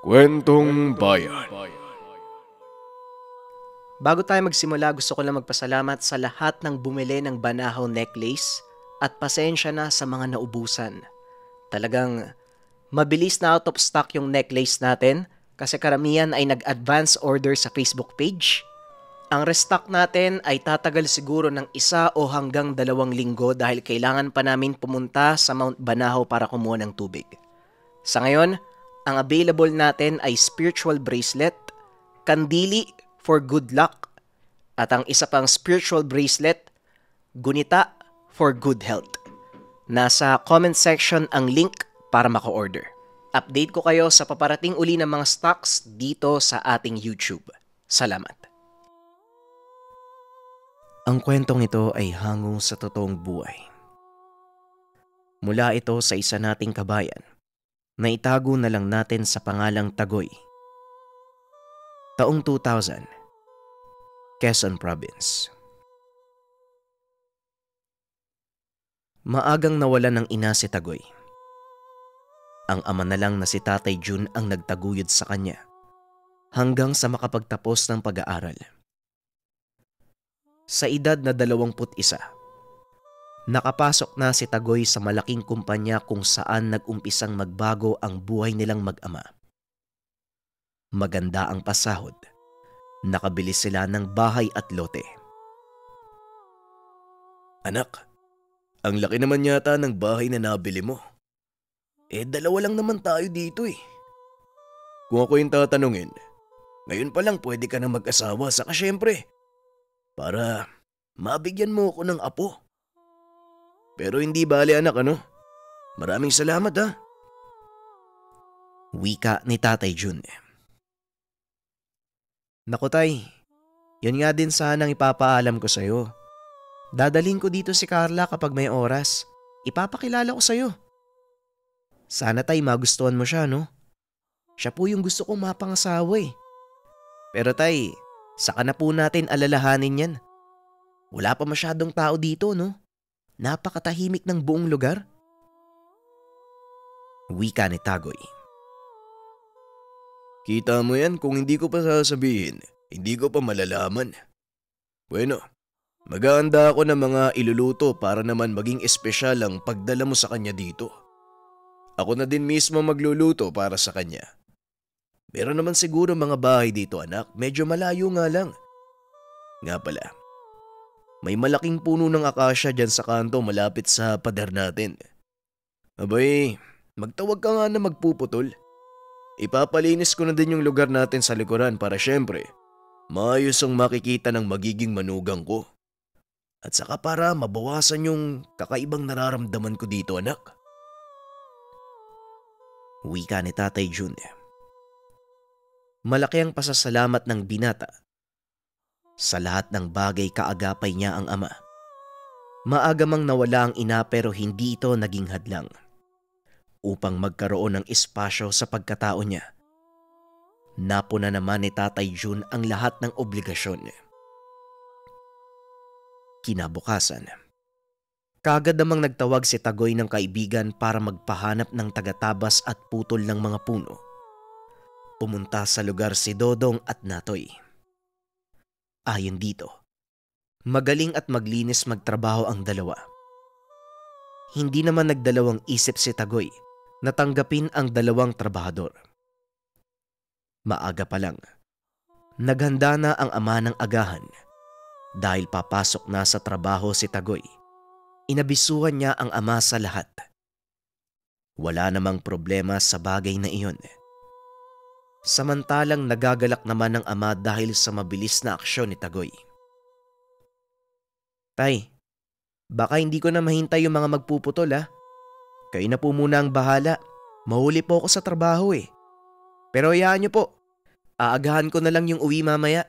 Kwentong Bayan Bago tayo magsimula, gusto ko lang magpasalamat sa lahat ng bumili ng Banahaw necklace at pasensya na sa mga naubusan. Talagang mabilis na out of stock yung necklace natin kasi karamihan ay nag-advance order sa Facebook page. Ang restock natin ay tatagal siguro ng isa o hanggang dalawang linggo dahil kailangan pa namin pumunta sa Mount Banahaw para kumuha ng tubig. Sa ngayon, ang available natin ay spiritual bracelet, kandili for good luck, at ang isa pang spiritual bracelet, gunita for good health. Nasa comment section ang link para mako-order. Update ko kayo sa paparating uli ng mga stocks dito sa ating YouTube. Salamat. Ang kwentong ito ay hango sa totoong buhay. Mula ito sa isa nating kabayan – na itago na lang natin sa pangalang Tagoy. Taong 2000, Quezon Province. Maagang nawala ng ina si Tagoy. Ang ama na lang na si Tatay June ang nagtaguyod sa kanya hanggang sa makapagtapos ng pag-aaral. Sa edad na 21, Nakapasok na si Tagoy sa malaking kumpanya kung saan nagumpisang magbago ang buhay nilang mag-ama. Maganda ang pasahod. Nakabili sila ng bahay at lote. Anak, ang laki naman yata ng bahay na nabili mo. Eh dalawa lang naman tayo dito eh. Kung ako yung tatanungin, ngayon pa lang pwede ka na mag-asawa saka syempre. Para mabigyan mo ako ng apo. Pero hindi bali anak ano? Maraming salamat ha. Ah. Wika ni Tatay Jun. Naku tay, yun nga din sanang ipapaalam ko sa'yo. Dadaling ko dito si Carla kapag may oras. Ipapakilala ko sa'yo. Sana tay magustuhan mo siya no? Siya po yung gusto kong mapangasawa eh. Pero tay, saka na po natin alalahanin yan. Wala pa masyadong tao dito no? Napakatahimik ng buong lugar. Wika ni Tagoy. Kita mo yan kung hindi ko pa sasabihin, hindi ko pa malalaman. Bueno, Maganda ako ng mga iluluto para naman maging espesyal ang pagdala mo sa kanya dito. Ako na din mismo magluluto para sa kanya. Meron naman siguro mga bahay dito anak, medyo malayo nga lang. Nga pala, may malaking puno ng akasya dyan sa kanto malapit sa pader natin. Abay, magtawag ka nga na magpuputol. Ipapalinis ko na din yung lugar natin sa likuran para syempre, maayos ang makikita ng magiging manugang ko. At saka para mabawasan yung kakaibang nararamdaman ko dito anak. Wika ni Tatay Jun. Malaki ang pasasalamat ng binata sa lahat ng bagay kaagapay niya ang ama. Maaga nawala ang ina pero hindi ito naging hadlang. Upang magkaroon ng espasyo sa pagkatao niya. Napo na naman ni Tatay June ang lahat ng obligasyon. Kinabukasan. Kagad namang nagtawag si Tagoy ng kaibigan para magpahanap ng tagatabas at putol ng mga puno. Pumunta sa lugar si Dodong at Natoy ayon dito. Magaling at maglinis magtrabaho ang dalawa. Hindi naman nagdalawang isip si Tagoy na tanggapin ang dalawang trabahador. Maaga pa lang, naghanda na ang ama ng agahan dahil papasok na sa trabaho si Tagoy. Inabisuhan niya ang ama sa lahat. Wala namang problema sa bagay na iyon. Samantalang nagagalak naman ang ama dahil sa mabilis na aksyon ni Tagoy. Tay, baka hindi ko na mahintay yung mga magpuputol ah. Kayo na po muna ang bahala. Mahuli po ako sa trabaho eh. Pero hayaan niyo po. Aagahan ko na lang yung uwi mamaya.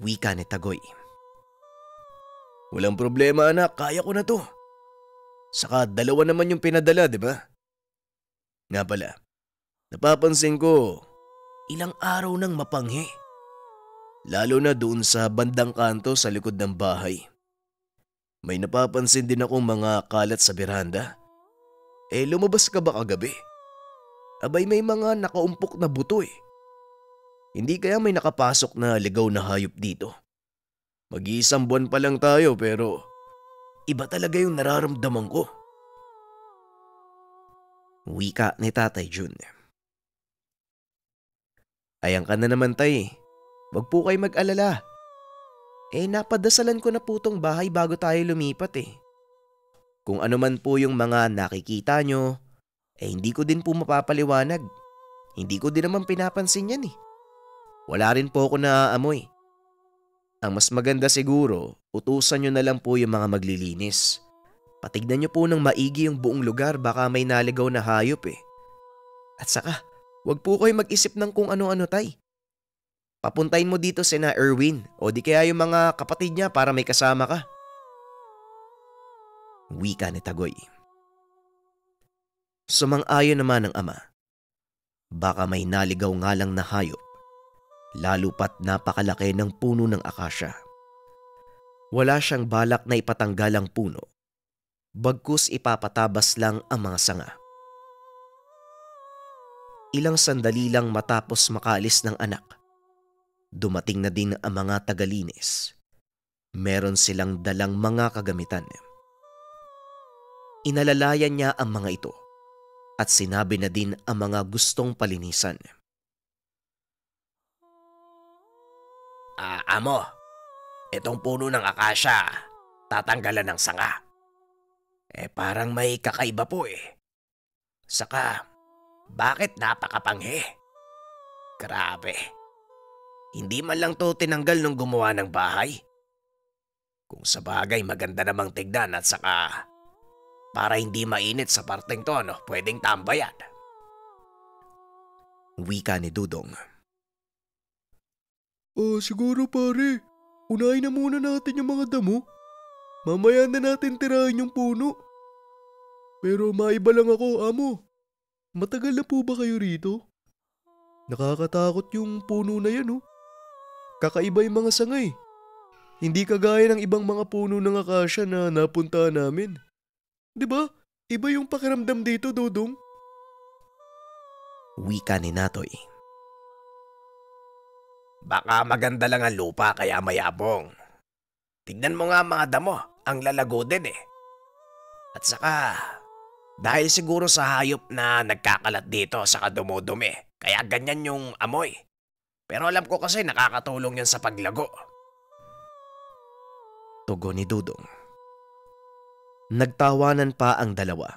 Wika ni Tagoy. Walang problema anak, kaya ko na to. Saka dalawa naman yung pinadala, di ba? Nga pala, Napapansin ko, ilang araw nang mapanghi. Lalo na doon sa bandang kanto sa likod ng bahay. May napapansin din ako mga kalat sa beranda. Eh lumabas ka ba kagabi? Abay may mga nakaumpok na buto eh. Hindi kaya may nakapasok na ligaw na hayop dito. Mag-iisang buwan pa lang tayo pero iba talaga yung nararamdaman ko. Wika ni Tatay June. Ayan ka na naman tay. Huwag po kayo mag-alala. Eh napadasalan ko na po tong bahay bago tayo lumipat eh. Kung ano man po yung mga nakikita nyo, eh hindi ko din po mapapaliwanag. Hindi ko din naman pinapansin yan eh. Wala rin po ako naaamoy. Ang mas maganda siguro, utusan nyo na lang po yung mga maglilinis. Patignan nyo po ng maigi yung buong lugar baka may naligaw na hayop eh. At saka, Huwag po kayo mag-isip ng kung ano-ano tay. Papuntayin mo dito si na Erwin o di kaya yung mga kapatid niya para may kasama ka. Wika ni Tagoy. Sumang-ayon naman ang ama. Baka may naligaw nga lang na hayop. Lalo pat napakalaki ng puno ng akasya. Wala siyang balak na ipatanggal ang puno. Bagkus ipapatabas lang ang mga sanga. Ilang sandali lang matapos makalis ng anak, dumating na din ang mga tagalinis. Meron silang dalang mga kagamitan. Inalalayan niya ang mga ito at sinabi na din ang mga gustong palinisan. Ah, amo, itong puno ng akasya, tatanggalan ng sanga. Eh parang may kakaiba po eh. Saka bakit napakapanghe? Grabe. Hindi man lang to tinanggal nung gumawa ng bahay. Kung sa bagay maganda namang tignan at saka para hindi mainit sa parteng to ano, pwedeng tambayan. Wika ni Dudong. Oh, siguro pare. Unahin na muna natin yung mga damo. Mamaya na natin tirahin yung puno. Pero maiba lang ako, amo. Matagal na po ba kayo rito? Nakakatakot yung puno na yan oh. Kakaiba yung mga sangay. Hindi kagaya ng ibang mga puno ng akasya na napunta namin. ba? Diba? Iba yung pakiramdam dito, Dudong. Wika ni Natoy. Baka maganda lang ang lupa kaya mayabong. Tignan mo nga mga damo, ang lalago din eh. At saka, dahil siguro sa hayop na nagkakalat dito sa kadumudumi. Kaya ganyan yung amoy. Pero alam ko kasi nakakatulong yan sa paglago. Tugo ni Dudong. Nagtawanan pa ang dalawa.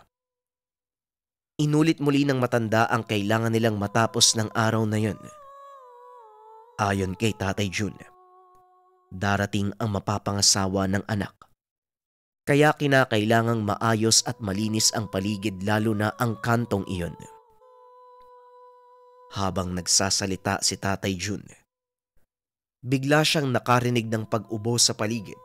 Inulit muli ng matanda ang kailangan nilang matapos ng araw na yon. Ayon kay Tatay June, darating ang mapapangasawa ng anak kaya kinakailangang maayos at malinis ang paligid lalo na ang kantong iyon. Habang nagsasalita si Tatay Jun, bigla siyang nakarinig ng pag-ubo sa paligid.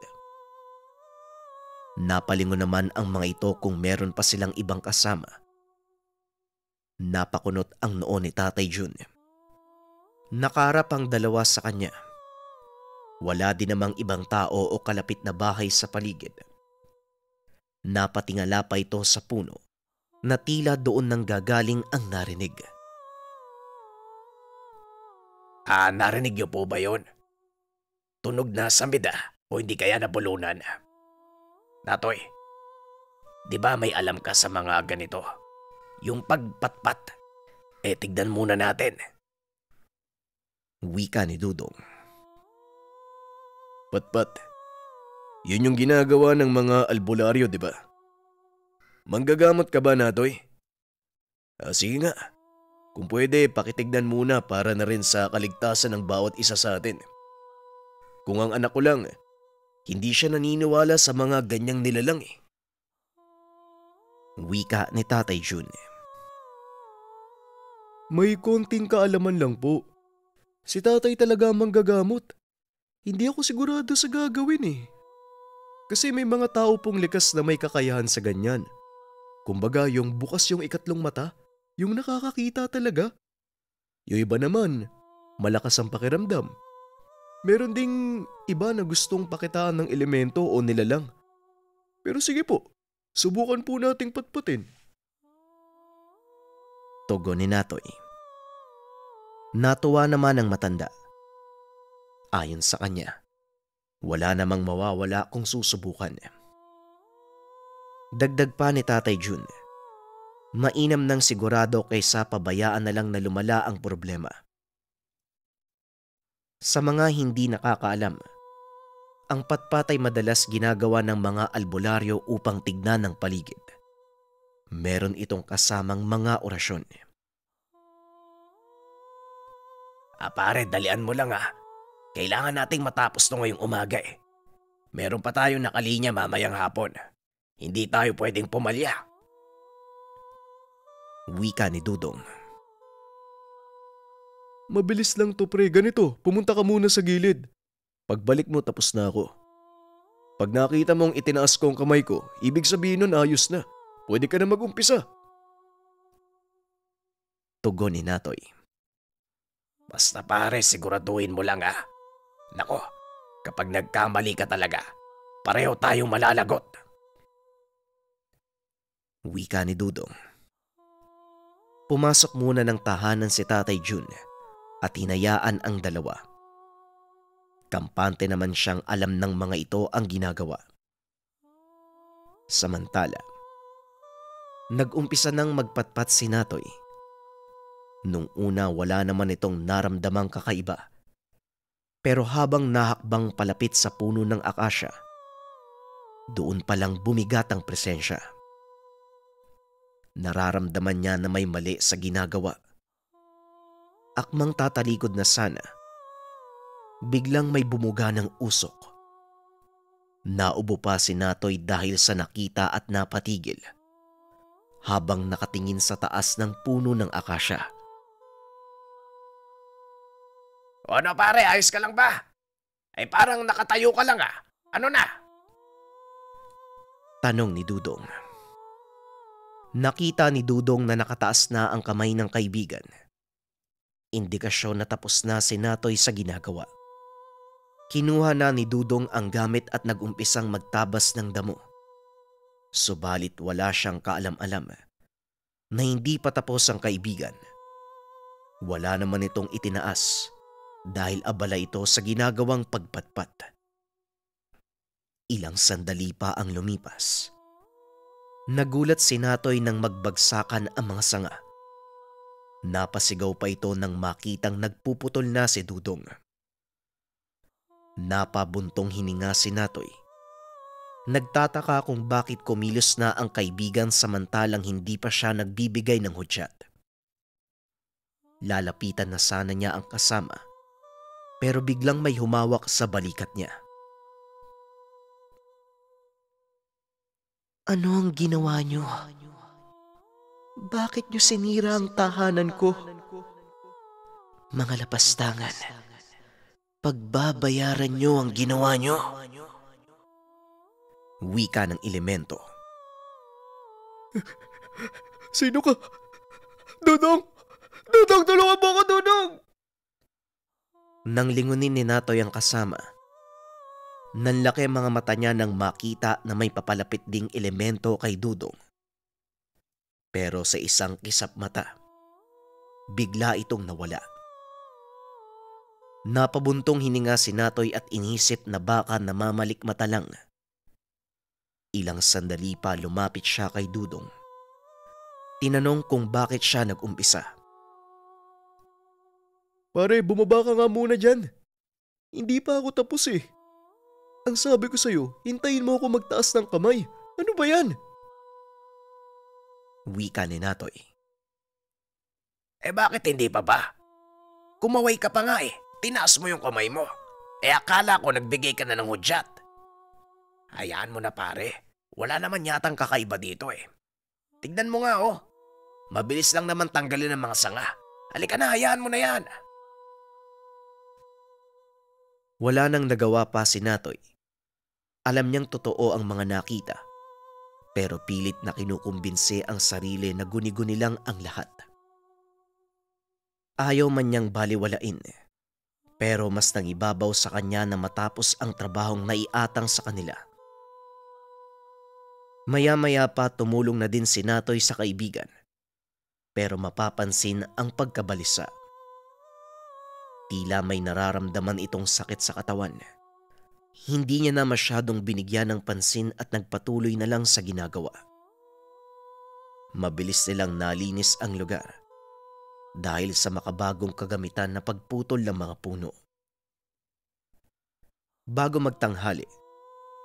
Napalingon naman ang mga ito kung meron pa silang ibang kasama. Napakunot ang noo ni Tatay Jun. Nakarap ang dalawa sa kanya. Wala din namang ibang tao o kalapit na bahay sa paligid. Napatingala pa ito sa puno na tila doon nang gagaling ang narinig. Ah, narinig niyo po ba yon? Tunog na sa mida o hindi kaya nabulunan? Natoy, di ba may alam ka sa mga ganito? Yung pagpatpat, eh tignan muna natin. Wika ni Dudong. Patpat, yun yung ginagawa ng mga albularyo, di ba? Manggagamot ka ba, Natoy? Ah, sige nga. Kung pwede, pakitignan muna para na rin sa kaligtasan ng bawat isa sa atin. Kung ang anak ko lang, hindi siya naniniwala sa mga ganyang nilalang eh. Wika ni Tatay June. May konting kaalaman lang po. Si tatay talaga manggagamot. Hindi ako sigurado sa gagawin eh. Kasi may mga tao pong likas na may kakayahan sa ganyan. Kumbaga yung bukas yung ikatlong mata, yung nakakakita talaga. Yung iba naman, malakas ang pakiramdam. Meron ding iba na gustong pakitaan ng elemento o nilalang. Pero sige po, subukan po nating patputin. Togo ni Natoy. Natuwa naman ang matanda. Ayon sa kanya. Wala namang mawawala kung susubukan. Dagdag pa ni Tatay June, mainam nang sigurado kaysa pabayaan na lang na lumala ang problema. Sa mga hindi nakakaalam, ang patpat ay madalas ginagawa ng mga albularyo upang tignan ng paligid. Meron itong kasamang mga orasyon. Apare, dalian mo lang ah. Kailangan nating matapos to ngayong umaga eh. Meron pa tayong nakalinya mamayang hapon. Hindi tayo pwedeng pumalya. Wika ni Dudong. Mabilis lang to pre, ganito. Pumunta ka muna sa gilid. Pagbalik mo tapos na ako. Pag nakita mong itinaas ko ang kamay ko, ibig sabihin nun ayos na. Pwede ka na magumpisa. Tugon ni Natoy. Basta pare, siguraduhin mo lang ah Nako, kapag nagkamali ka talaga, pareho tayong malalagot. Wika ni Dudong. Pumasok muna ng tahanan si Tatay Jun at hinayaan ang dalawa. Kampante naman siyang alam ng mga ito ang ginagawa. Samantala, nagumpisa nang magpatpat si Natoy. Nung una wala naman itong naramdamang kakaiba pero habang nahakbang palapit sa puno ng akasya, doon palang bumigat ang presensya. Nararamdaman niya na may mali sa ginagawa. Akmang tatalikod na sana. Biglang may bumuga ng usok. Naubo pa si Natoy dahil sa nakita at napatigil habang nakatingin sa taas ng puno ng akasya. O ano pare, ayos ka lang ba? Ay eh, parang nakatayo ka lang ah. Ano na? Tanong ni Dudong. Nakita ni Dudong na nakataas na ang kamay ng kaibigan. Indikasyon na tapos na si Natoy sa ginagawa. Kinuha na ni Dudong ang gamit at nagumpisang magtabas ng damo. Subalit wala siyang kaalam-alam na hindi pa tapos ang kaibigan. Wala naman itong itinaas dahil abala ito sa ginagawang pagpatpat. Ilang sandali pa ang lumipas. Nagulat si Natoy nang magbagsakan ang mga sanga. Napasigaw pa ito nang makitang nagpuputol na si Dudong. Napabuntong hininga si Natoy. Nagtataka kung bakit kumilos na ang kaibigan samantalang hindi pa siya nagbibigay ng hudyat. Lalapitan na sana niya ang kasama pero biglang may humawak sa balikat niya. Ano ang ginawa niyo? Bakit niyo sinira ang tahanan ko? Mga lapastangan, pagbabayaran niyo ang ginawa niyo. Wika ng elemento. Sino ka? Dudong! Dudong, tulungan mo ako, Dudong! nang lingunin ni Natoy ang kasama. Nanlaki mga mata niya nang makita na may papalapit ding elemento kay Dudong. Pero sa isang kisap mata, bigla itong nawala. Napabuntong hininga si Natoy at inisip na baka namamalik mata lang. Ilang sandali pa lumapit siya kay Dudong. Tinanong kung bakit siya nag-umpisa. Pare, bumaba ka nga muna dyan. Hindi pa ako tapos eh. Ang sabi ko sa'yo, hintayin mo ako magtaas ng kamay. Ano ba yan? Wika ni Natoy. Eh bakit hindi pa ba? Kumaway ka pa nga eh. Tinaas mo yung kamay mo. Eh akala ko nagbigay ka na ng hudyat. Hayaan mo na pare. Wala naman yatang kakaiba dito eh. Tignan mo nga oh. Mabilis lang naman tanggalin ang mga sanga. Halika na, hayaan mo na yan. Wala nang nagawa pa si Natoy. Alam niyang totoo ang mga nakita. Pero pilit na kinukumbinse ang sarili na guni-guni lang ang lahat. Ayaw man niyang baliwalain. Pero mas nangibabaw sa kanya na matapos ang trabahong naiatang sa kanila. Maya-maya pa tumulong na din si Natoy sa kaibigan. Pero mapapansin ang pagkabalisa Tila may nararamdaman itong sakit sa katawan. Hindi niya na masyadong binigyan ng pansin at nagpatuloy na lang sa ginagawa. Mabilis nilang nalinis ang lugar dahil sa makabagong kagamitan na pagputol ng mga puno. Bago magtanghali,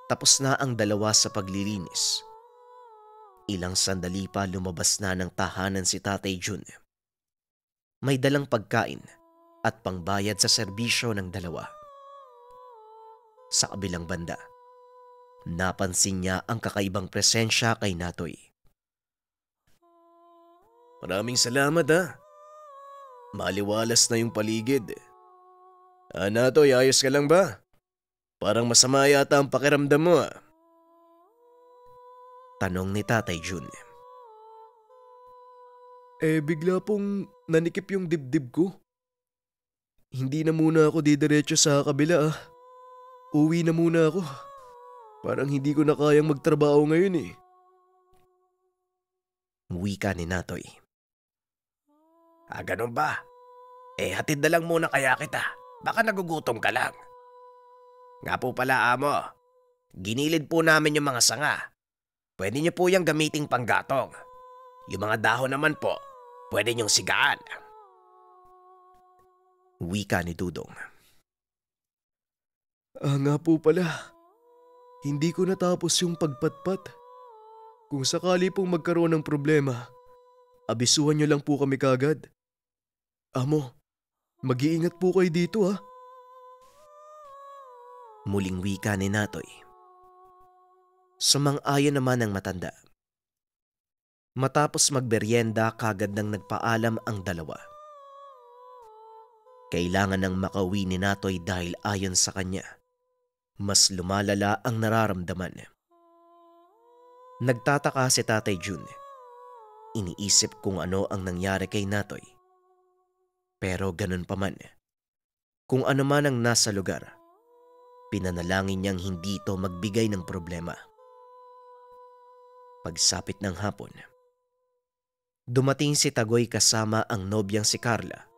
tapos na ang dalawa sa paglilinis. Ilang sandali pa lumabas na ng tahanan si Tatay June. May dalang pagkain at pangbayad sa serbisyo ng dalawa. Sa kabilang banda, napansin niya ang kakaibang presensya kay Natoy. Maraming salamat ha. Ah. Maliwalas na yung paligid. Ah Natoy, ayos ka lang ba? Parang masama yata ang pakiramdam mo ah. Tanong ni Tatay Jun. Eh bigla pong nanikip yung dibdib ko. Hindi na muna ako didiretso sa kabila ah. Uwi na muna ako. Parang hindi ko na kayang magtrabaho ngayon eh. Uwi ka ni Natoy. Ah, ganun ba? Eh, hatid na lang muna kaya kita. Baka nagugutom ka lang. Nga po pala, amo. Ginilid po namin yung mga sanga. Pwede niyo po yung gamiting panggatong. Yung mga dahon naman po, pwede niyong sigaan. Wika ni Dudong. Ah nga po pala, hindi ko natapos yung pagpatpat. Kung sakali pong magkaroon ng problema, abisuhan niyo lang po kami kagad. Amo, mag-iingat po kayo dito ha. Ah. Muling wika ni Natoy. sumang aya naman ang matanda. Matapos magberyenda kagad nang nagpaalam ang dalawa. Kailangan nang makauwi ni Natoy dahil ayon sa kanya, mas lumalala ang nararamdaman. Nagtataka si Tatay Jun. Iniisip kung ano ang nangyari kay Natoy. Pero ganun pa man, kung ano man ang nasa lugar, pinanalangin niyang hindi ito magbigay ng problema. Pagsapit ng hapon, dumating si Tagoy kasama ang nobyang si Carla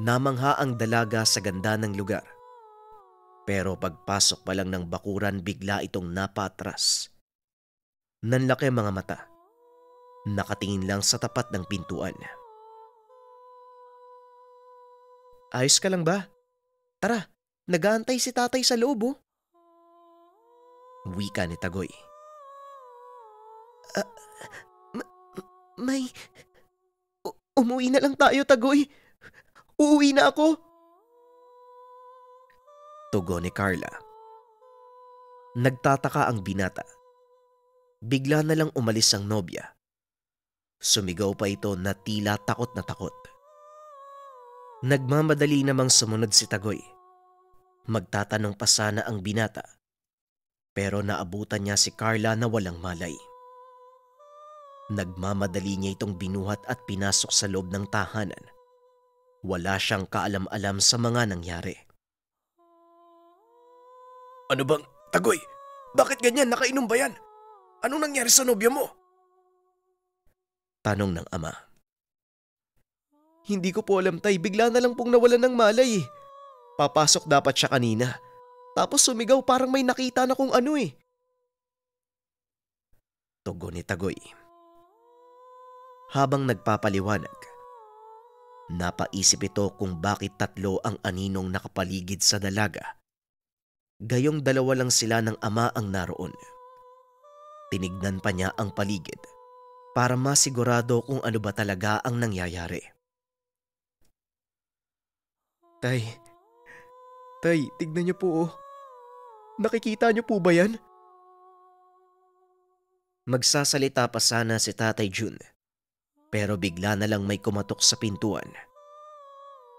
namangha ang dalaga sa ganda ng lugar. Pero pagpasok pa lang ng bakuran bigla itong napatras. Nanlaki mga mata. Nakatingin lang sa tapat ng pintuan. Ayos ka lang ba? Tara, nagaantay si tatay sa loob oh. Wika ni Tagoy. Uh, ma- may... umuwi na lang tayo, Tagoy. Tagoy. Uuwi na ako! Tugon ni Carla. Nagtataka ang binata. Bigla na lang umalis ang nobya. Sumigaw pa ito na tila takot na takot. Nagmamadali namang sumunod si Tagoy. Magtatanong pa sana ang binata. Pero naabutan niya si Carla na walang malay. Nagmamadali niya itong binuhat at pinasok sa loob ng tahanan wala siyang kaalam-alam sa mga nangyari. Ano bang, Tagoy? Bakit ganyan? Nakainom ba yan? Anong nangyari sa nobya mo? Tanong ng ama. Hindi ko po alam tay, bigla na lang pong nawalan ng malay eh. Papasok dapat siya kanina. Tapos sumigaw parang may nakita na kung ano eh. Tugo ni Tagoy. Habang nagpapaliwanag, Napaisip ito kung bakit tatlo ang aninong nakapaligid sa dalaga. Gayong dalawa lang sila ng ama ang naroon. Tinignan pa niya ang paligid para masigurado kung ano ba talaga ang nangyayari. Tay, tay, tignan niyo po oh. Nakikita niyo po ba yan? Magsasalita pa sana si Tatay June pero bigla na lang may kumatok sa pintuan.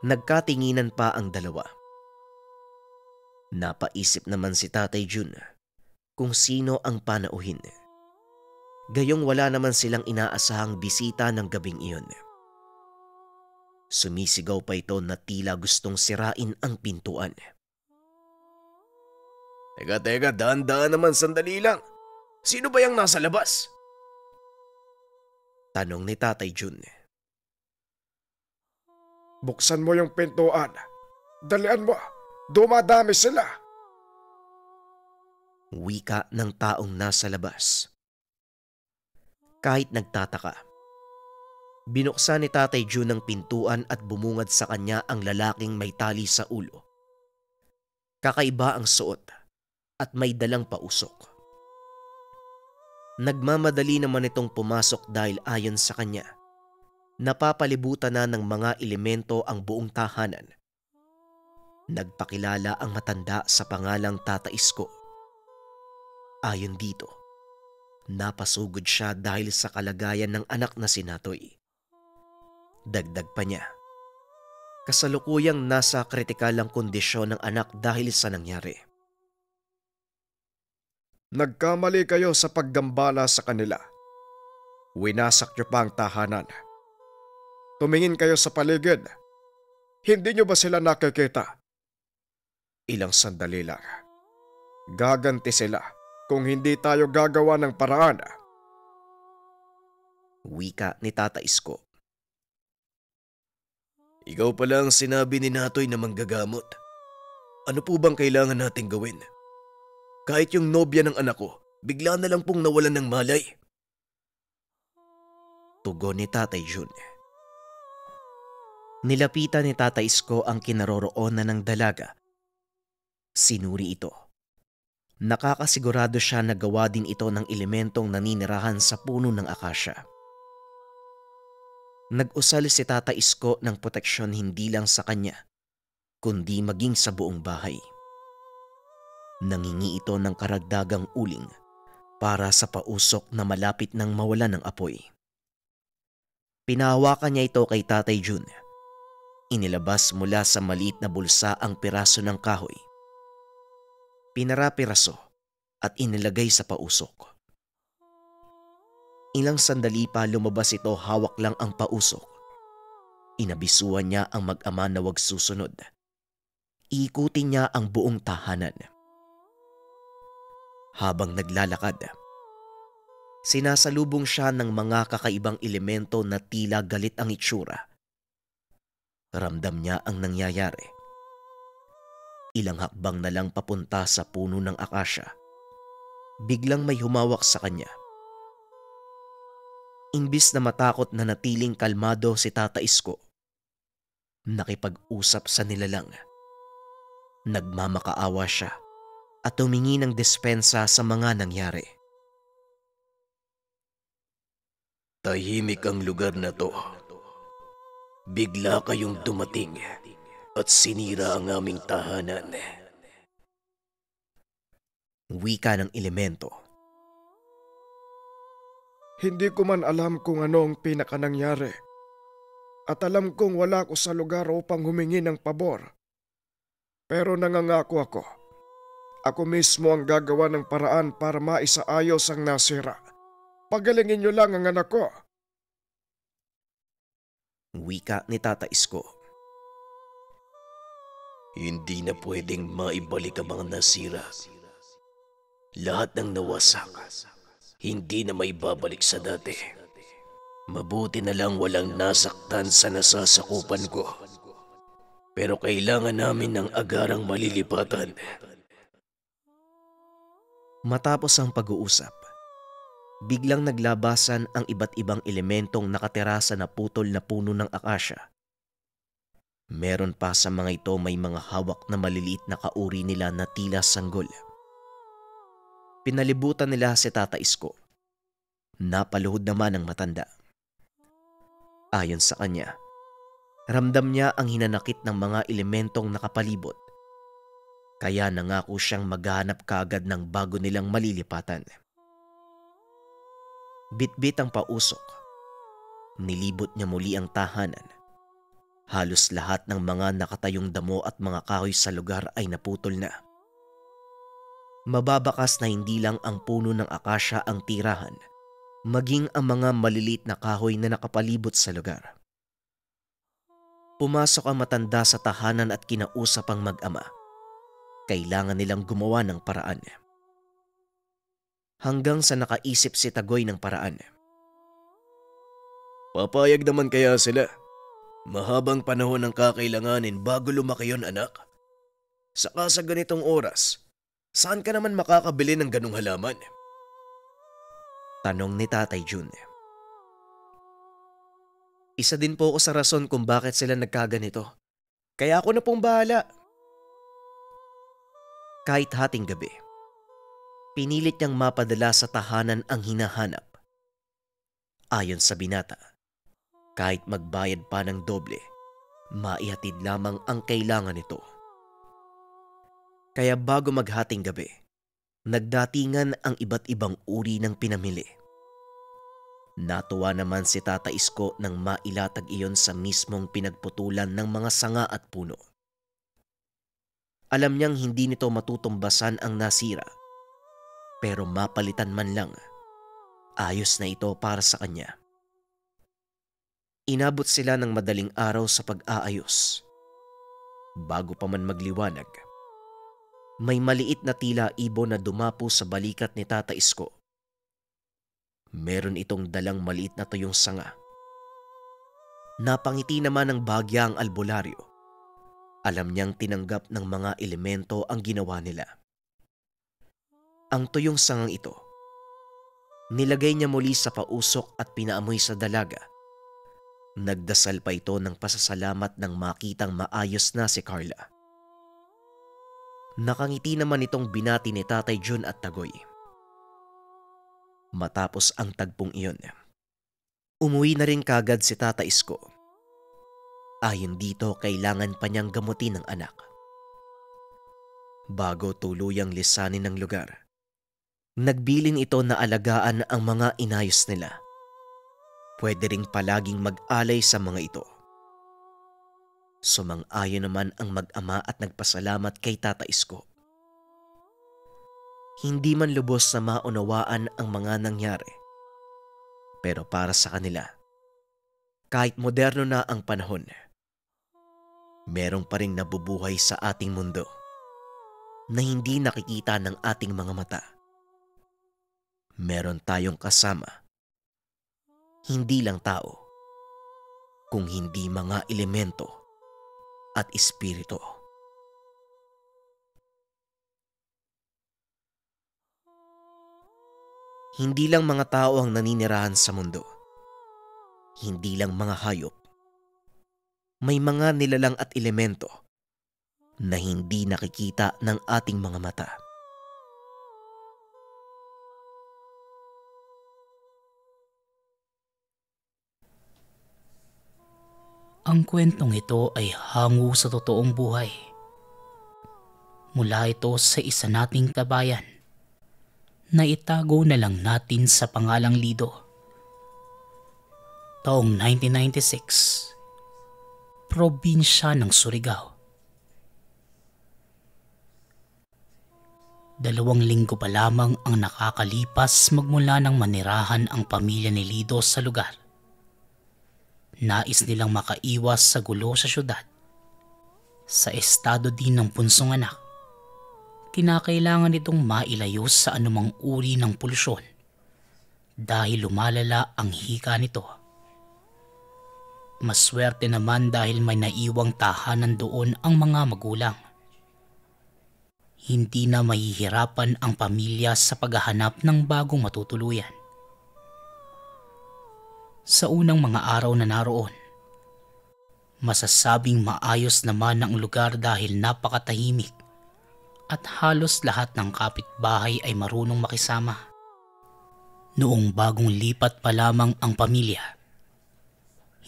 Nagkatinginan pa ang dalawa. Napaisip naman si Tatay Jun kung sino ang panauhin. Gayong wala naman silang inaasahang bisita ng gabing iyon. Sumisigaw pa ito na tila gustong sirain ang pintuan. Teka, teka, daan-daan naman sandali lang. Sino ba yung nasa labas? Tanong ni Tatay Jun. Buksan mo yung pintuan. Dalian mo. Dumadami sila. Wika ng taong nasa labas. Kahit nagtataka, binuksan ni Tatay Jun ang pintuan at bumungad sa kanya ang lalaking may tali sa ulo. Kakaiba ang suot at may dalang pausok. Nagmamadali naman itong pumasok dahil ayon sa kanya, napapalibutan na ng mga elemento ang buong tahanan. Nagpakilala ang matanda sa pangalang Tata Isko. Ayon dito, napasugod siya dahil sa kalagayan ng anak na sinatoy. Dagdag pa niya, kasalukuyang nasa kritikal ang kondisyon ng anak dahil sa nangyari. Nagkamali kayo sa paggambala sa kanila. Winasak niyo pa ang tahanan. Tumingin kayo sa paligid. Hindi niyo ba sila nakikita? Ilang sandali lang. Gaganti sila kung hindi tayo gagawa ng paraan. Wika ni Tata Isko. Ikaw pala ang sinabi ni Natoy na manggagamot. Ano po bang kailangan nating gawin? Kahit yung nobya ng anak ko, bigla na lang pong nawalan ng malay. Tugon ni Tatay Jun. Nilapitan ni Tatay Isko ang kinaroroonan ng dalaga. Sinuri ito. Nakakasigurado siya na gawa din ito ng elementong naninirahan sa puno ng akasya. Nag-usal si Tata Isko ng proteksyon hindi lang sa kanya, kundi maging sa buong bahay. Nangingi ito ng karagdagang uling para sa pausok na malapit ng mawala ng apoy. Pinahawakan niya ito kay Tatay Jun. Inilabas mula sa maliit na bulsa ang piraso ng kahoy. Pinarapiraso at inilagay sa pausok. Ilang sandali pa lumabas ito hawak lang ang pausok. Inabisuan niya ang mag-ama na wag susunod. Ikutin niya ang buong tahanan habang naglalakad. Sinasalubong siya ng mga kakaibang elemento na tila galit ang itsura. Ramdam niya ang nangyayari. Ilang hakbang na lang papunta sa puno ng akasya. Biglang may humawak sa kanya. Imbis na matakot na natiling kalmado si Tata Isko, nakipag-usap sa nilalang. Nagmamakaawa siya at tumingi ng dispensa sa mga nangyari. Tahimik ang lugar na to. Bigla kayong dumating at sinira ang aming tahanan. Wika ng elemento. Hindi ko man alam kung ano ang pinakanangyari. At alam kong wala ko sa lugar upang humingi ng pabor. Pero nangangako ako ako mismo ang gagawa ng paraan para maisaayos ang nasira. Pagalingin niyo lang ang anak ko. Wika ni Tata Isko. Hindi na pwedeng maibalik ang mga nasira. Lahat ng nawasak, hindi na maibabalik sa dati. Mabuti na lang walang nasaktan sa nasasakupan ko. Pero kailangan namin ng agarang malilipatan Matapos ang pag-uusap, biglang naglabasan ang iba't ibang elementong nakatira sa naputol na puno ng akasya. Meron pa sa mga ito may mga hawak na maliliit na kauri nila na tila sanggol. Pinalibutan nila si Tata Isko. Napaluhod naman ang matanda. Ayon sa kanya, ramdam niya ang hinanakit ng mga elementong nakapalibot kaya nangako siyang maghanap kaagad ng bago nilang malilipatan. Bitbit ang pausok. Nilibot niya muli ang tahanan. Halos lahat ng mga nakatayong damo at mga kahoy sa lugar ay naputol na. Mababakas na hindi lang ang puno ng akasya ang tirahan, maging ang mga malilit na kahoy na nakapalibot sa lugar. Pumasok ang matanda sa tahanan at kinausap ang mag-ama. Kailangan nilang gumawa ng paraan. Hanggang sa nakaisip si Tagoy ng paraan. Papayag naman kaya sila. Mahabang panahon ang kakailanganin bago lumaki yon anak. Saka sa ganitong oras, saan ka naman makakabili ng ganong halaman? Tanong ni Tatay June. Isa din po ako sa rason kung bakit sila nagkaganito. Kaya ako na pong bahala kahit hating gabi. Pinilit niyang mapadala sa tahanan ang hinahanap. Ayon sa binata, kahit magbayad pa ng doble, maihatid lamang ang kailangan nito. Kaya bago maghating gabi, nagdatingan ang iba't ibang uri ng pinamili. Natuwa naman si Tata Isko nang mailatag iyon sa mismong pinagputulan ng mga sanga at puno. Alam niyang hindi nito matutumbasan ang nasira. Pero mapalitan man lang, ayos na ito para sa kanya. Inabot sila ng madaling araw sa pag-aayos. Bago pa man magliwanag, may maliit na tila ibon na dumapo sa balikat ni Tata Isko. Meron itong dalang maliit na tuyong sanga. Napangiti naman ng bagya ang albularyo alam niyang tinanggap ng mga elemento ang ginawa nila. Ang tuyong sangang ito, nilagay niya muli sa pausok at pinaamoy sa dalaga. Nagdasal pa ito ng pasasalamat nang makitang maayos na si Carla. Nakangiti naman itong binati ni Tatay John at Tagoy. Matapos ang tagpong iyon, umuwi na rin kagad si Tata Isko Ayon dito, kailangan pa niyang gamutin ang anak. Bago tuluyang lisanin ng lugar, nagbilin ito na alagaan ang mga inayos nila. Pwede ring palaging mag-alay sa mga ito. Sumang-ayon naman ang mag-ama at nagpasalamat kay Tata Isko. Hindi man lubos na maunawaan ang mga nangyari. Pero para sa kanila, kahit moderno na ang panahon, meron pa rin nabubuhay sa ating mundo na hindi nakikita ng ating mga mata. Meron tayong kasama, hindi lang tao, kung hindi mga elemento at espiritu. Hindi lang mga tao ang naninirahan sa mundo. Hindi lang mga hayop may mga nilalang at elemento na hindi nakikita ng ating mga mata. Ang kwentong ito ay hango sa totoong buhay. Mula ito sa isa nating kabayan na itago na lang natin sa pangalang Lido. Taong 1996, probinsya ng Surigao. Dalawang linggo pa lamang ang nakakalipas magmula ng manirahan ang pamilya ni Lido sa lugar. Nais nilang makaiwas sa gulo sa syudad. Sa estado din ng punsong anak, kinakailangan itong mailayo sa anumang uri ng polusyon dahil lumalala ang hika nito. Maswerte naman dahil may naiwang tahanan doon ang mga magulang. Hindi na mahihirapan ang pamilya sa paghahanap ng bagong matutuluyan. Sa unang mga araw na naroon, masasabing maayos naman ang lugar dahil napakatahimik at halos lahat ng kapitbahay ay marunong makisama. Noong bagong lipat pa lamang ang pamilya,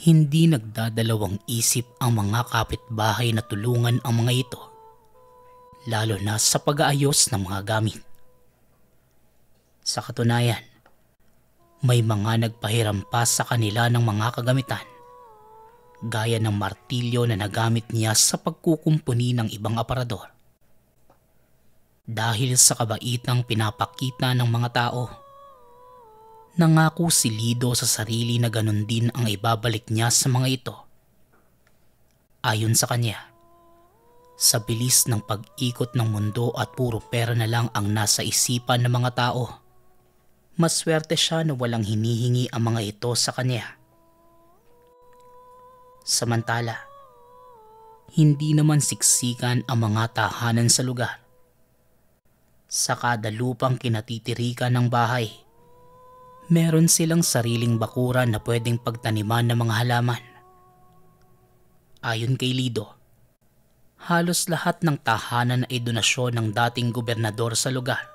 hindi nagdadalawang isip ang mga kapitbahay na tulungan ang mga ito, lalo na sa pag-aayos ng mga gamit. Sa katunayan, may mga nagpahiram pa sa kanila ng mga kagamitan, gaya ng martilyo na nagamit niya sa pagkukumpuni ng ibang aparador. Dahil sa kabaitang pinapakita ng mga tao, Nangako si Lido sa sarili na ganun din ang ibabalik niya sa mga ito. Ayon sa kanya, sa bilis ng pag-ikot ng mundo at puro pera na lang ang nasa isipan ng mga tao. Maswerte siya na walang hinihingi ang mga ito sa kanya. Samantala, hindi naman siksikan ang mga tahanan sa lugar. Sa kada lupang kinatitirikan ng bahay, meron silang sariling bakuran na pwedeng pagtaniman ng mga halaman. Ayon kay Lido, halos lahat ng tahanan ay donasyon ng dating gobernador sa lugar.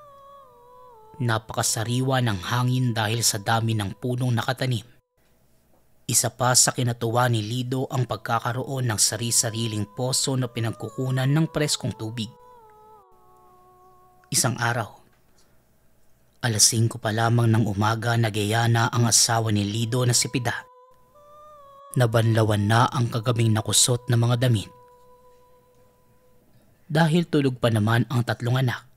Napakasariwa ng hangin dahil sa dami ng punong nakatanim. Isa pa sa kinatuwa ni Lido ang pagkakaroon ng sari-sariling poso na pinagkukunan ng preskong tubig. Isang araw, Alas 5 pa lamang ng umaga nagayana ang asawa ni Lido na si Pida. Nabanlawan na ang kagabing nakusot na mga damit. Dahil tulog pa naman ang tatlong anak.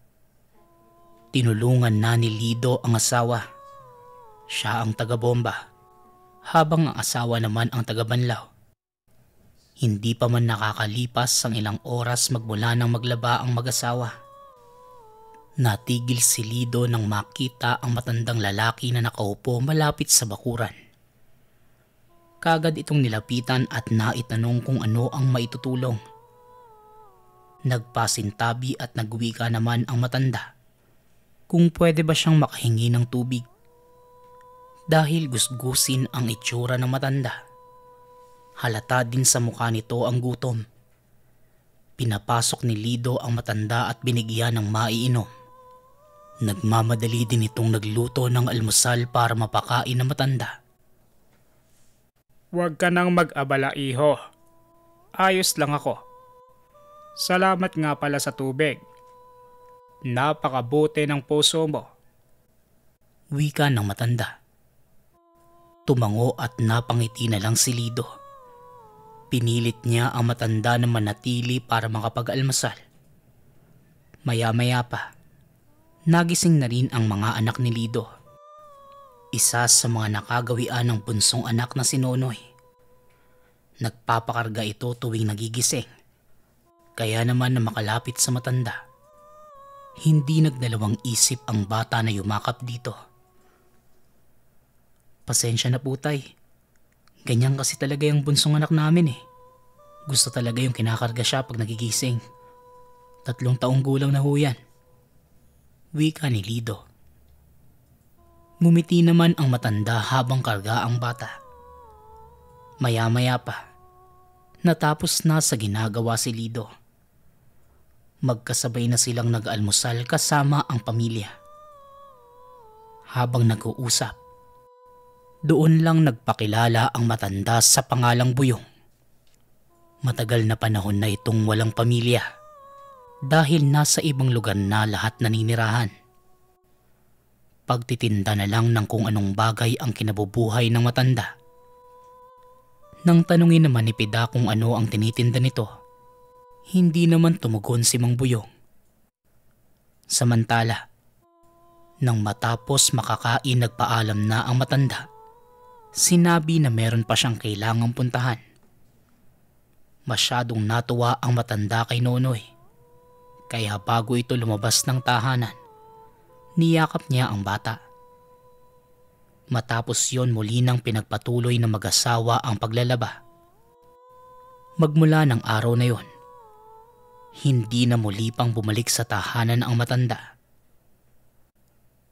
Tinulungan na ni Lido ang asawa. Siya ang tagabomba, habang ang asawa naman ang tagabanlaw. Hindi pa man nakakalipas ang ilang oras magmula ng maglaba ang mag-asawa Natigil si Lido nang makita ang matandang lalaki na nakaupo malapit sa bakuran. Kagad itong nilapitan at naitanong kung ano ang maitutulong. Nagpasintabi at nagwika naman ang matanda. Kung pwede ba siyang makahingi ng tubig? Dahil gusgusin ang itsura ng matanda. Halata din sa mukha nito ang gutom. Pinapasok ni Lido ang matanda at binigyan ng maiinom. Nagmamadali din itong nagluto ng almusal para mapakain na matanda. Huwag ka nang mag-abala iho. Ayos lang ako. Salamat nga pala sa tubig. Napakabuti ng puso mo. Wika ng matanda. Tumango at napangiti na lang si Lido. Pinilit niya ang matanda na manatili para makapag-almasal. Maya-maya pa Nagising na rin ang mga anak ni Lido. Isa sa mga nakagawian ng punsong anak na si Nonoy. Nagpapakarga ito tuwing nagigising. Kaya naman na makalapit sa matanda. Hindi nagdalawang isip ang bata na yumakap dito. Pasensya na po tay. Ganyan kasi talaga yung bunsong anak namin eh. Gusto talaga yung kinakarga siya pag nagigising. Tatlong taong gulang na ho yan wika ni Lido. Ngumiti naman ang matanda habang karga ang bata. Maya-maya pa, natapos na sa ginagawa si Lido. Magkasabay na silang nag-almusal kasama ang pamilya. Habang nag-uusap, doon lang nagpakilala ang matanda sa pangalang Buyong. Matagal na panahon na itong walang pamilya dahil nasa ibang lugar na lahat naninirahan. Pagtitinda na lang ng kung anong bagay ang kinabubuhay ng matanda. Nang tanungin naman ni Pida kung ano ang tinitinda nito, hindi naman tumugon si Mang Buyong. Samantala, nang matapos makakain nagpaalam na ang matanda, sinabi na meron pa siyang kailangang puntahan. Masyadong natuwa ang matanda kay Nonoy kaya bago ito lumabas ng tahanan, niyakap niya ang bata. Matapos yon muli nang pinagpatuloy na mag-asawa ang paglalaba. Magmula ng araw na yon, hindi na muli pang bumalik sa tahanan ang matanda.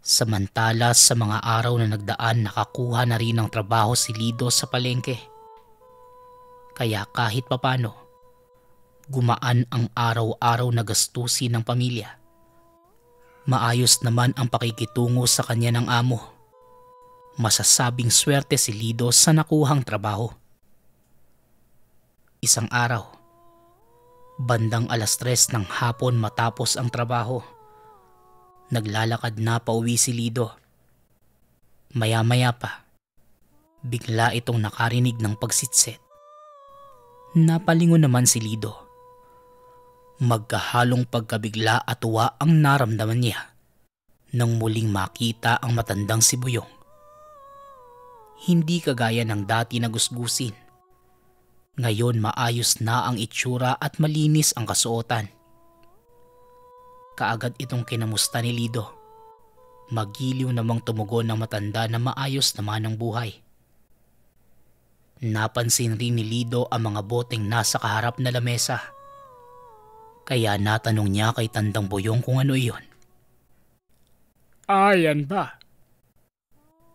Samantala sa mga araw na nagdaan nakakuha na rin ng trabaho si Lido sa palengke. Kaya kahit papano, gumaan ang araw-araw na gastusin ng pamilya. Maayos naman ang pakikitungo sa kanya ng amo. Masasabing swerte si Lido sa nakuhang trabaho. Isang araw, bandang alas tres ng hapon matapos ang trabaho, naglalakad na pauwi si Lido. Maya-maya pa, bigla itong nakarinig ng pagsitsit. Napalingon naman si Lido Magkahalong pagkabigla at tuwa ang naramdaman niya nang muling makita ang matandang si Buyong. Hindi kagaya ng dati na gusgusin. Ngayon maayos na ang itsura at malinis ang kasuotan. Kaagad itong kinamusta ni Lido. Magiliw namang tumugon ng matanda na maayos naman ang buhay. Napansin rin ni Lido ang mga boteng nasa kaharap na lamesa kaya natanong niya kay Tandang Boyong kung ano iyon. Ayan ba?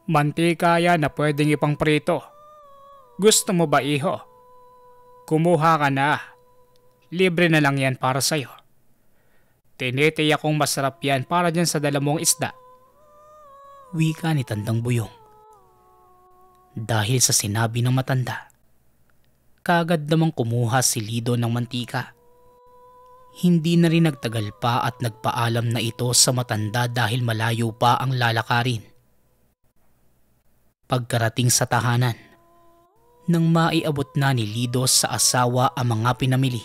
Mantika yan na pwedeng ipang prito. Gusto mo ba iho? Kumuha ka na. Libre na lang yan para sa'yo. Tinitiya kong masarap yan para dyan sa dalamong isda. Wika ni Tandang Buyong. Dahil sa sinabi ng matanda, kagad namang kumuha si Lido ng mantika hindi na rin nagtagal pa at nagpaalam na ito sa matanda dahil malayo pa ang lalakarin. Pagkarating sa tahanan, nang maiabot na ni Lido sa asawa ang mga pinamili,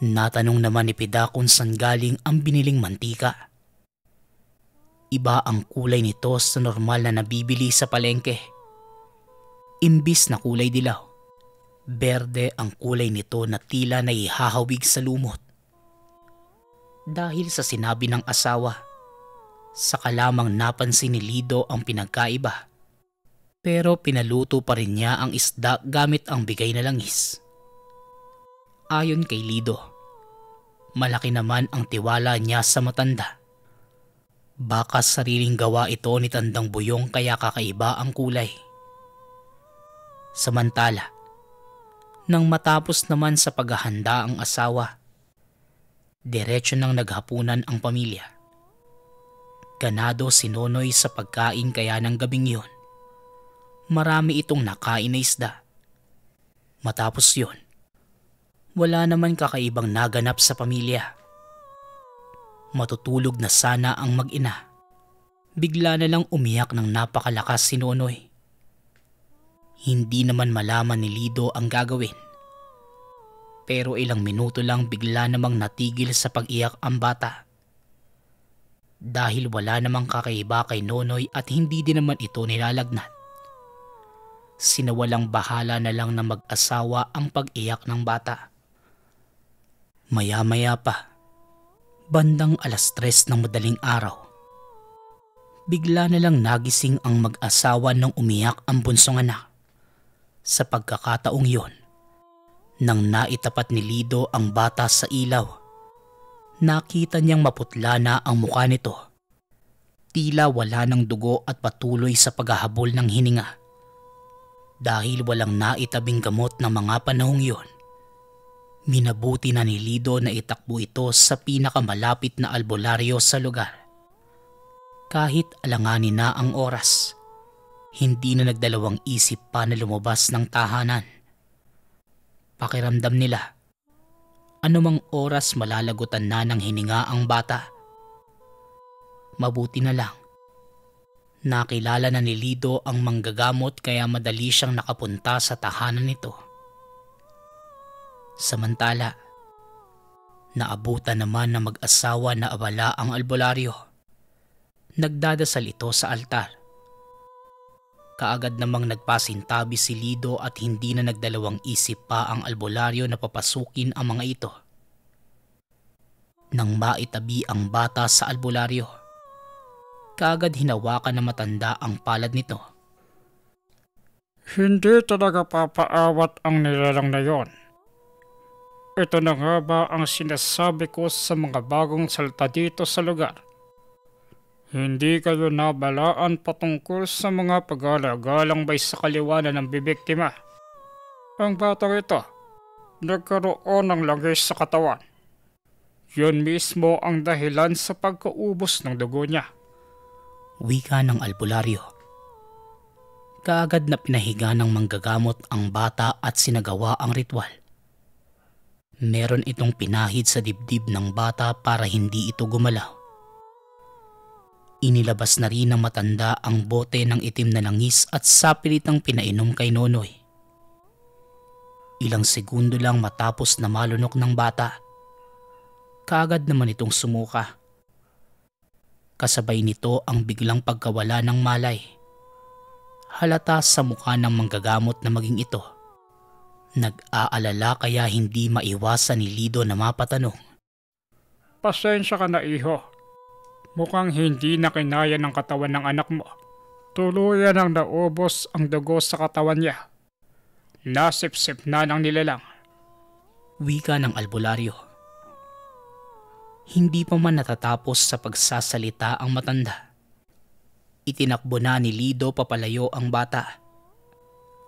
natanong naman ni Pida kung saan galing ang biniling mantika. Iba ang kulay nito sa normal na nabibili sa palengke. Imbis na kulay dilaw Berde ang kulay nito na tila naihahawig sa lumot. Dahil sa sinabi ng asawa, saka lamang napansin ni Lido ang pinagkaiba. Pero pinaluto pa rin niya ang isda gamit ang bigay na langis. Ayon kay Lido, malaki naman ang tiwala niya sa matanda. Baka sariling gawa ito ni Tandang Buyong kaya kakaiba ang kulay. Samantala, nang matapos naman sa paghahanda ang asawa. Diretso nang naghapunan ang pamilya. Ganado si Nonoy sa pagkain kaya ng gabing yon. Marami itong nakain na isda. Matapos yon, wala naman kakaibang naganap sa pamilya. Matutulog na sana ang mag-ina. Bigla na lang umiyak ng napakalakas si Nonoy. Hindi naman malaman ni Lido ang gagawin. Pero ilang minuto lang bigla namang natigil sa pag-iyak ang bata. Dahil wala namang kakaiba kay Nonoy at hindi din naman ito nilalagnat. Sinawalang bahala na lang na mag-asawa ang pag-iyak ng bata. Maya-maya pa, bandang alas tres ng madaling araw, bigla na lang nagising ang mag-asawa nang umiyak ang bunsong anak. Sa pagkakataong yon, nang naitapat ni Lido ang bata sa ilaw, nakita niyang maputla na ang mukha nito. Tila wala ng dugo at patuloy sa paghahabol ng hininga. Dahil walang naitabing gamot ng mga panahong yon, Minabuti na ni Lido na itakbo ito sa pinakamalapit na albularyo sa lugar. Kahit alanganin na ang oras, hindi na nagdalawang isip pa na lumabas ng tahanan. Pakiramdam nila, anumang oras malalagutan na ng hininga ang bata. Mabuti na lang. Nakilala na ni Lido ang manggagamot kaya madali siyang nakapunta sa tahanan nito. Samantala, naabutan naman ng mag-asawa na abala ang albularyo. Nagdadasal ito sa altar. Kaagad namang nagpasintabi si Lido at hindi na nagdalawang isip pa ang albularyo na papasukin ang mga ito. Nang maitabi ang bata sa albularyo, kaagad hinawakan na matanda ang palad nito. Hindi talaga papaawat ang nilalang na yon. Ito na nga ba ang sinasabi ko sa mga bagong salta dito sa lugar? Hindi kayo nabalaan patungkol sa mga pag-alagalang bay sa kaliwanan ng bibiktima. Ang batang ito, nagkaroon ng langis sa katawan. Yun mismo ang dahilan sa pagkaubos ng dugo niya. Wika ng albularyo. Kaagad na pinahiga ng manggagamot ang bata at sinagawa ang ritual. Meron itong pinahid sa dibdib ng bata para hindi ito gumalaw. Inilabas na rin ng matanda ang bote ng itim na langis at sapilitang pinainom kay Nonoy. Ilang segundo lang matapos na malunok ng bata. Kaagad naman itong sumuka. Kasabay nito ang biglang pagkawala ng malay. Halata sa mukha ng manggagamot na maging ito. Nag-aalala kaya hindi maiwasan ni Lido na mapatanong. Pasensya ka na iho Mukhang hindi na kinaya ng katawan ng anak mo. Tuluyan ang naubos ang dugo sa katawan niya. Nasipsip na ng nilalang. Wika ng albularyo. Hindi pa man natatapos sa pagsasalita ang matanda. Itinakbo na ni Lido papalayo ang bata.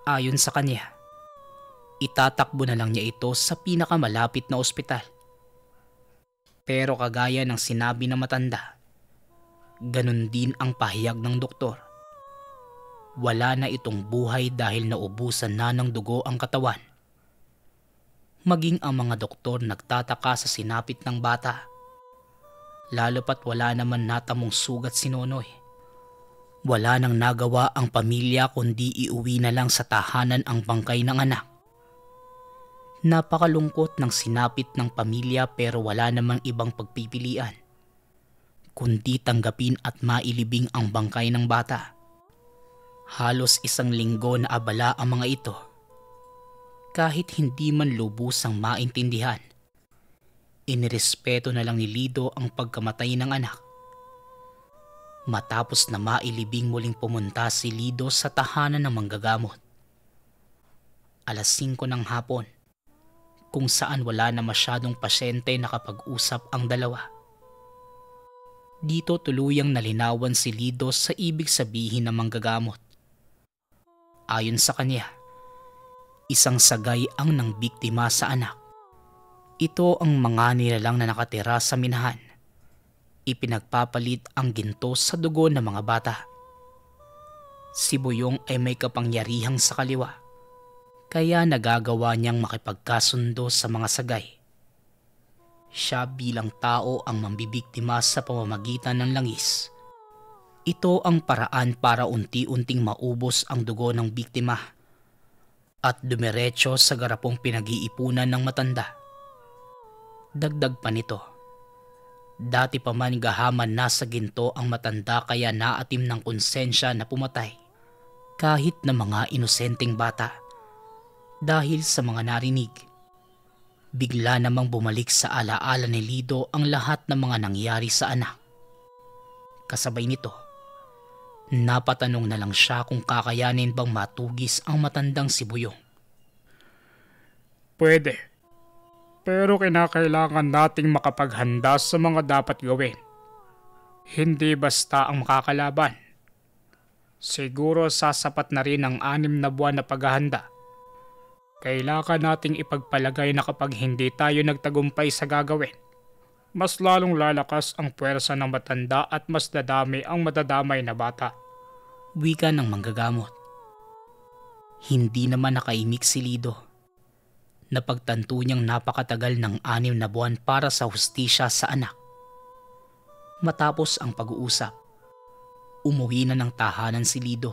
Ayon sa kanya, itatakbo na lang niya ito sa pinakamalapit na ospital. Pero kagaya ng sinabi ng matanda, ganun din ang pahayag ng doktor. Wala na itong buhay dahil naubusan na ng dugo ang katawan. Maging ang mga doktor nagtataka sa sinapit ng bata. Lalo pat wala naman natamong sugat si Nonoy. Wala nang nagawa ang pamilya kundi iuwi na lang sa tahanan ang bangkay ng anak. Napakalungkot ng sinapit ng pamilya pero wala namang ibang pagpipilian kundi tanggapin at mailibing ang bangkay ng bata. Halos isang linggo na abala ang mga ito. Kahit hindi man lubusang maintindihan, inirespeto na lang ni Lido ang pagkamatay ng anak. Matapos na mailibing muling pumunta si Lido sa tahanan ng manggagamot. Alas 5 ng hapon, kung saan wala na masyadong pasyente nakapag-usap ang dalawa. Dito tuluyang nalinawan si Lido sa ibig sabihin ng manggagamot. Ayon sa kanya, isang sagay ang nang biktima sa anak. Ito ang mga nilalang na nakatira sa minahan. Ipinagpapalit ang ginto sa dugo ng mga bata. Si Buyong ay may kapangyarihang sa kaliwa, kaya nagagawa niyang makipagkasundo sa mga sagay siya bilang tao ang mambibiktima sa pamamagitan ng langis. Ito ang paraan para unti-unting maubos ang dugo ng biktima at dumiretso sa garapong pinag-iipunan ng matanda. Dagdag pa nito, dati pa man gahaman na sa ginto ang matanda kaya naatim ng konsensya na pumatay kahit na mga inosenteng bata dahil sa mga narinig Bigla namang bumalik sa alaala ni Lido ang lahat ng mga nangyari sa anak. Kasabay nito, napatanong na lang siya kung kakayanin bang matugis ang matandang sibuyong. Pwede. Pero kinakailangan nating makapaghanda sa mga dapat gawin. Hindi basta ang makakalaban. Siguro sasapat na rin ang anim na buwan na paghahanda kailangan nating ipagpalagay na kapag hindi tayo nagtagumpay sa gagawin, mas lalong lalakas ang puwersa ng matanda at mas dadami ang madadamay na bata. Wika ng manggagamot. Hindi naman nakaimik si Lido. Napagtanto niyang napakatagal ng anim na buwan para sa hustisya sa anak. Matapos ang pag-uusap, umuwi na ng tahanan si Lido.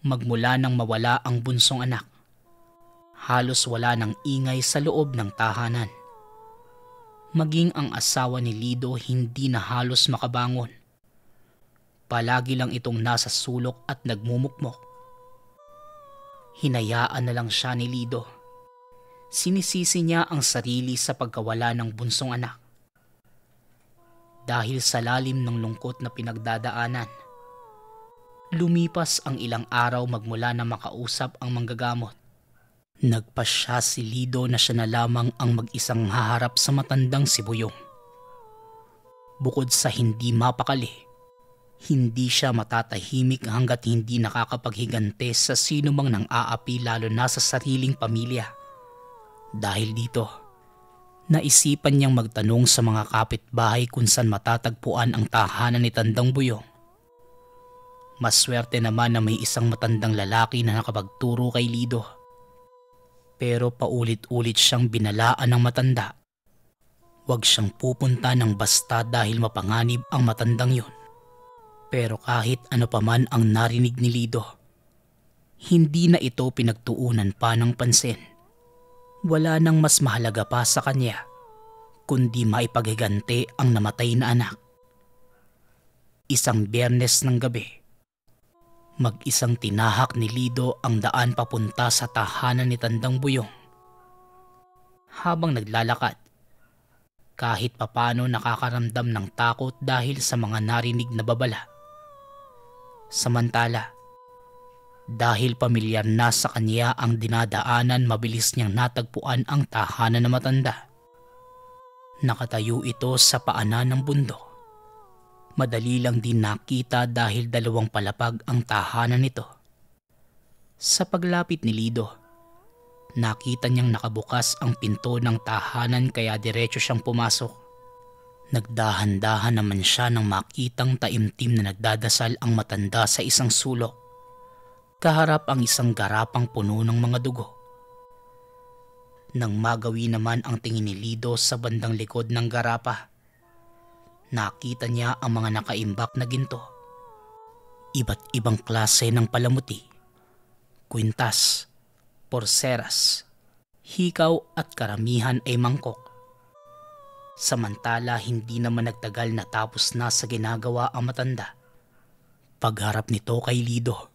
Magmula nang mawala ang bunsong anak, Halos wala ng ingay sa loob ng tahanan. Maging ang asawa ni Lido hindi na halos makabangon. Palagi lang itong nasa sulok at nagmumukmok. Hinayaan na lang siya ni Lido. Sinisisi niya ang sarili sa pagkawala ng bunsong anak. Dahil sa lalim ng lungkot na pinagdadaanan, lumipas ang ilang araw magmula na makausap ang manggagamot. Nagpasya si Lido na siya na lamang ang mag-isang haharap sa matandang sibuyong. Bukod sa hindi mapakali, hindi siya matatahimik hanggat hindi nakakapaghigante sa sino mang nang aapi lalo na sa sariling pamilya. Dahil dito, naisipan niyang magtanong sa mga kapitbahay kung saan matatagpuan ang tahanan ni Tandang Buyong. Maswerte naman na may isang matandang lalaki na nakapagturo kay Lido pero paulit-ulit siyang binalaan ng matanda. Huwag siyang pupunta ng basta dahil mapanganib ang matandang yon. Pero kahit ano paman ang narinig ni Lido, hindi na ito pinagtuunan pa ng pansin. Wala nang mas mahalaga pa sa kanya kundi maipaghiganti ang namatay na anak. Isang biyernes ng gabi, Mag-isang tinahak ni Lido ang daan papunta sa tahanan ni Tandang Buyong. Habang naglalakad, kahit papano nakakaramdam ng takot dahil sa mga narinig na babala. Samantala, dahil pamilyar na sa kanya ang dinadaanan mabilis niyang natagpuan ang tahanan na matanda. Nakatayo ito sa paanan ng bundok. Madali lang din nakita dahil dalawang palapag ang tahanan nito. Sa paglapit ni Lido, nakita niyang nakabukas ang pinto ng tahanan kaya diretso siyang pumasok. Nagdahan-dahan naman siya nang makitang taimtim na nagdadasal ang matanda sa isang sulok. Kaharap ang isang garapang puno ng mga dugo. Nang magawi naman ang tingin ni Lido sa bandang likod ng garapa, nakita niya ang mga nakaimbak na ginto. Iba't ibang klase ng palamuti, kwintas, porseras, hikaw at karamihan ay mangkok. Samantala hindi naman nagtagal na tapos na sa ginagawa ang matanda. Pagharap nito kay Lido,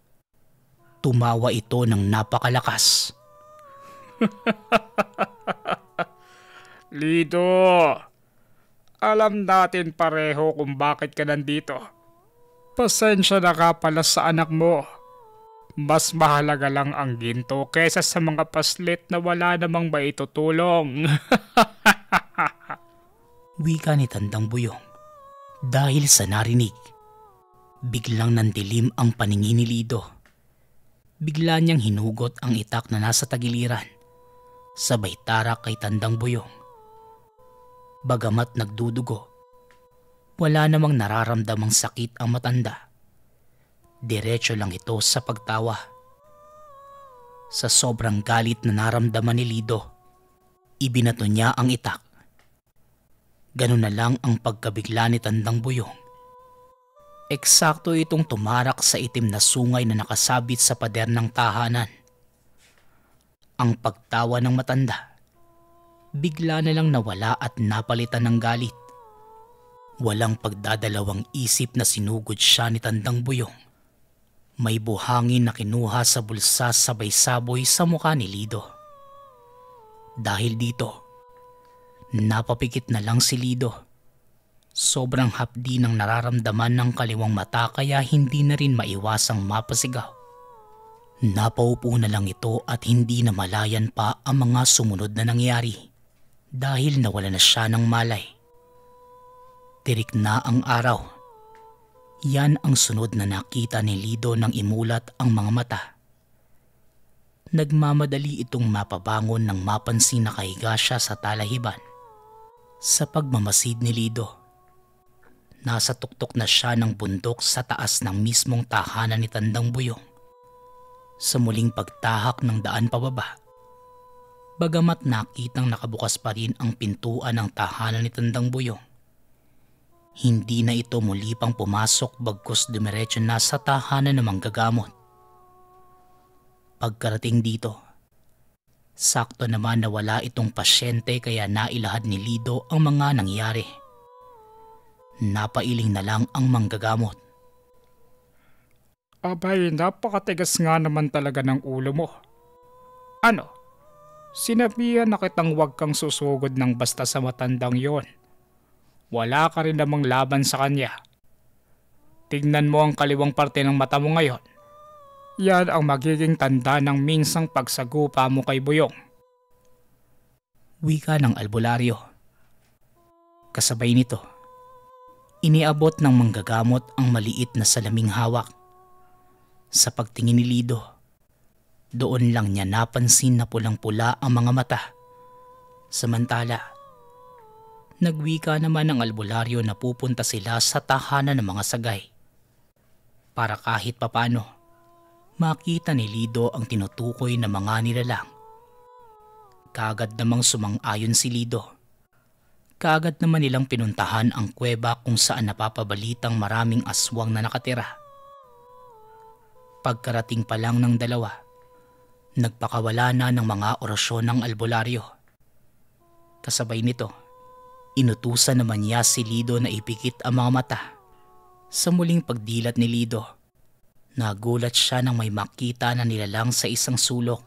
tumawa ito ng napakalakas. Lido! Alam natin pareho kung bakit ka nandito. Pasensya na ka pala sa anak mo. Mas mahalaga lang ang ginto kaysa sa mga paslit na wala namang maitutulong. Wika ni Tandang Buyong. Dahil sa narinig, biglang nandilim ang paningin ni Lido. Bigla niyang hinugot ang itak na nasa tagiliran. Sabay tara kay Tandang Buyong bagamat nagdudugo. Wala namang nararamdamang sakit ang matanda. Diretso lang ito sa pagtawa. Sa sobrang galit na naramdaman ni Lido, ibinato niya ang itak. Ganun na lang ang pagkabigla ni Tandang Buyong. Eksakto itong tumarak sa itim na sungay na nakasabit sa pader ng tahanan. Ang pagtawa ng matanda bigla na lang nawala at napalitan ng galit. Walang pagdadalawang isip na sinugod siya ni Tandang Buyong. May buhangin na kinuha sa bulsa sabay-saboy sa mukha ni Lido. Dahil dito, napapikit na lang si Lido. Sobrang hapdi ng nararamdaman ng kaliwang mata kaya hindi na rin maiwasang mapasigaw. Napaupo na lang ito at hindi na malayan pa ang mga sumunod na nangyari dahil nawala na siya ng malay. Tirik na ang araw. Yan ang sunod na nakita ni Lido nang imulat ang mga mata. Nagmamadali itong mapabangon nang mapansin na kahiga siya sa talahiban. Sa pagmamasid ni Lido, nasa tuktok na siya ng bundok sa taas ng mismong tahanan ni Tandang Buyong. Sa muling pagtahak ng daan pababa, bagamat nakitang nakabukas pa rin ang pintuan ng tahanan ni Tandang Buyong. Hindi na ito muli pang pumasok bagkus dumiretso na sa tahanan ng manggagamot. Pagkarating dito, sakto naman na wala itong pasyente kaya nailahad ni Lido ang mga nangyari. Napailing na lang ang manggagamot. Abay, napakatigas nga naman talaga ng ulo mo. Ano? Sinabihan na kitang huwag kang susugod ng basta sa matandang yon. Wala ka rin namang laban sa kanya. Tignan mo ang kaliwang parte ng mata mo ngayon. Yan ang magiging tanda ng minsang pagsagupa mo kay Buyong. Wika ng albularyo. Kasabay nito, iniabot ng manggagamot ang maliit na salaming hawak. Sa pagtingin ni Lido, doon lang niya napansin na pulang-pula ang mga mata. Samantala, nagwika naman ang albularyo na pupunta sila sa tahanan ng mga sagay. Para kahit papano, makita ni Lido ang tinutukoy na mga nilalang. Kagad namang sumang-ayon si Lido. Kaagad naman nilang pinuntahan ang kuweba kung saan napapabalitang maraming aswang na nakatira. Pagkarating pa lang ng dalawa, Nagpakawala na ng mga orasyon ng albularyo. Kasabay nito, inutusan naman niya si Lido na ipikit ang mga mata. Sa muling pagdilat ni Lido, nagulat siya nang may makita na nilalang sa isang sulok.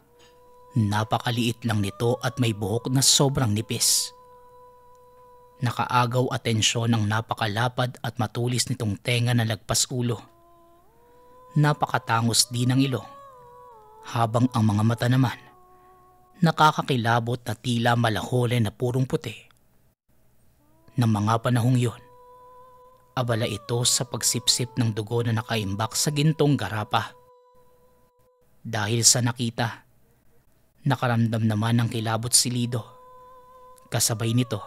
Napakaliit lang nito at may buhok na sobrang nipis. Nakaagaw atensyon ang napakalapad at matulis nitong tenga na lagpas ulo. Napakatangos din ang ilong habang ang mga mata naman nakakakilabot na tila malahole na purong puti. Ng mga panahong yun, abala ito sa pagsipsip ng dugo na nakaimbak sa gintong garapa. Dahil sa nakita, nakaramdam naman ng kilabot si Lido. Kasabay nito,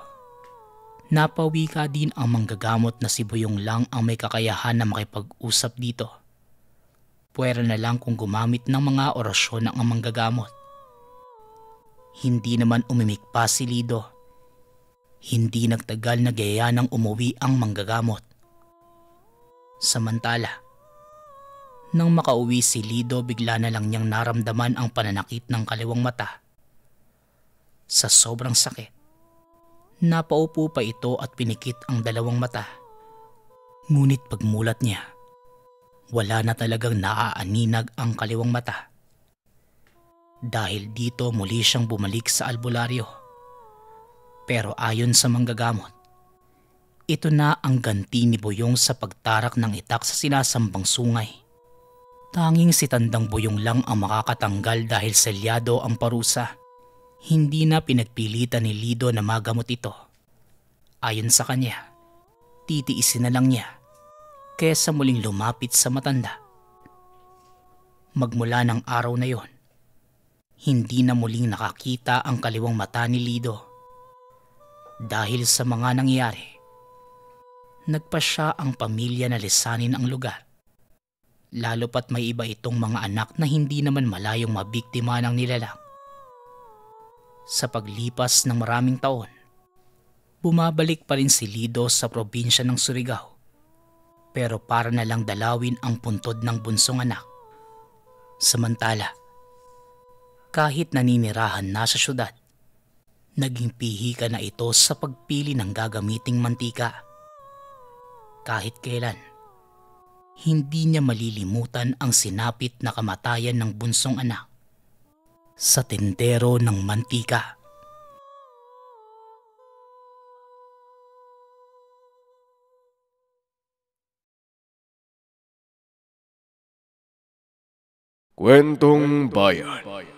napawika din ang manggagamot na si Buyong lang ang may kakayahan na makipag-usap dito Pwera na lang kung gumamit ng mga orasyon ang manggagamot. Hindi naman umimikpa si Lido. Hindi nagtagal na gaya ng umuwi ang manggagamot. Samantala, nang makauwi si Lido bigla na lang niyang naramdaman ang pananakit ng kaliwang mata. Sa sobrang sakit, napaupo pa ito at pinikit ang dalawang mata. Ngunit pagmulat niya, wala na talagang naaaninag ang kaliwang mata. Dahil dito muli siyang bumalik sa albularyo. Pero ayon sa manggagamot, ito na ang ganti ni Boyong sa pagtarak ng itak sa sinasambang sungay. Tanging si Tandang Boyong lang ang makakatanggal dahil selyado ang parusa. Hindi na pinagpilitan ni Lido na magamot ito. Ayon sa kanya, titiisin na lang niya kaysa muling lumapit sa matanda. Magmula ng araw na yon, hindi na muling nakakita ang kaliwang mata ni Lido. Dahil sa mga nangyari, nagpa siya ang pamilya na lisanin ang lugar. Lalo pat may iba itong mga anak na hindi naman malayong mabiktima ng nilalang. Sa paglipas ng maraming taon, bumabalik pa rin si Lido sa probinsya ng Surigao pero para na lang dalawin ang puntod ng bunsong anak. Samantala, kahit naninirahan na sa syudad, naging pihi ka na ito sa pagpili ng gagamiting mantika. Kahit kailan, hindi niya malilimutan ang sinapit na kamatayan ng bunsong anak sa tendero ng mantika. Kwentong Bayan.